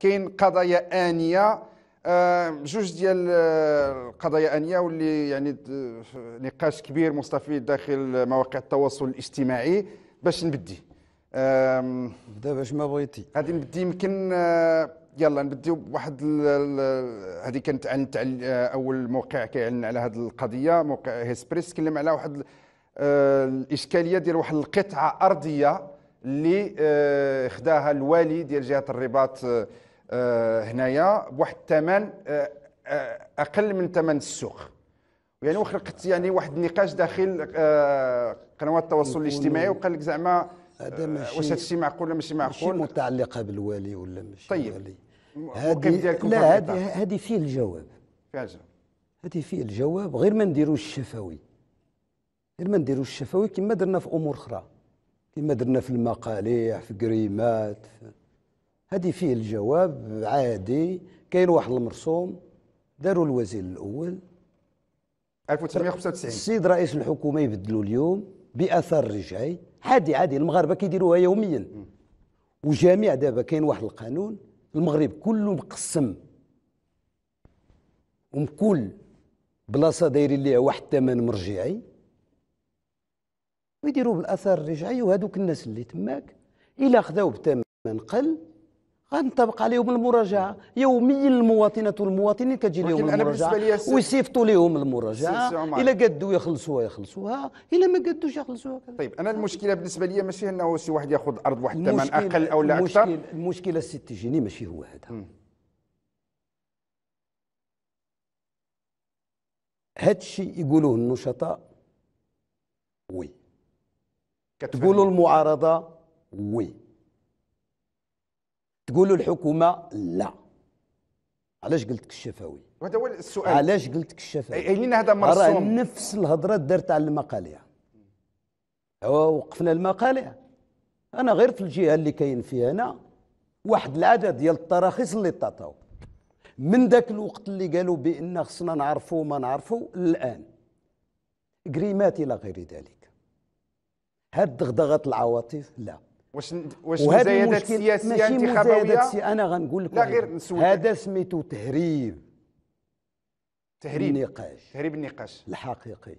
كاين قضايا آنية آه، جوج ديال القضايا آه، آنية واللي يعني نقاش كبير مستفيد داخل مواقع التواصل الاجتماعي باش نبدي بدا باش ما بغيتي غادي نبدي يمكن آه، يلا نبديو بواحد هذه كانت عن اول موقع كيعلن على هذه القضيه موقع هيسبريس تكلم على واحد الاشكاليه ديال واحد القطعه ارضيه اللي آه، خداها الوالي ديال جهه الرباط آه، آه، هنايا بواحد الثمن اقل من ثمن السوق يعني وخلقت يعني واحد النقاش داخل قنوات التواصل الاجتماعي وقال لك زعما هذا ماشي واش هذا الشيء معقول ولا ماشي معقول ماشي متعلقه بالوالي ولا ماشي طيب الوالي. هذه لا هذه هذه فيه الجواب فيها الجواب هذه فيه الجواب غير ما نديروش الشفوي غير ما نديروش الشفوي كما درنا في امور اخرى كما درنا في المقاليح في كريمات هذه فيه الجواب عادي كاين واحد المرسوم داروا الوزير الاول 1995 السيد رئيس الحكومه يبدلوا اليوم باثار رجعي عادي عادي المغاربه كيديروها يوميا وجميع دابا كاين واحد القانون المغرب كله مقسم ومكل بلاصه دايرين ليها واحد الثمن مرجعي ويديروا بالاثار الرجعي وهذوك الناس اللي تماك الا خذاو بثمن قل غنطبق عليهم المراجعه يوميا المواطنات والمواطنين كتجي لهم المراجعه ويصيفطوا لهم المراجعه الا قدوا يخلصوها يخلصوها الا ما قدوش يخلصوها طيب انا المشكله بالنسبه لي ماشي انه شي واحد ياخذ ارض واحد الثمن اقل او لا اكثر المشكله المشكله السي تجيني ماشي هو هذا هادشي الشيء يقولوه النشطاء وي تقولوا يعني. المعارضه وي تقولوا الحكومه لا علاش قلت لك الشفوي هذا هو السؤال علاش قلت لك الشفوي اي لنا هذا مرسوم نفس الهضره دارت على المقالع وقفنا المقالع انا غير في الجهه اللي كاين فيها انا واحد العدد ديال التراخيص اللي تعطاو من ذاك الوقت اللي قالوا بان خصنا نعرفوا ما نعرفوا الان كريمات الى غير ذلك هاد دغدغه العواطف لا واش واش مزايدات سياسيه انتخابيه مزايدات انا غنقول لك لا غير نسولك هذا سميتو تهريب تهريب النقاش تهريب النقاش الحقيقي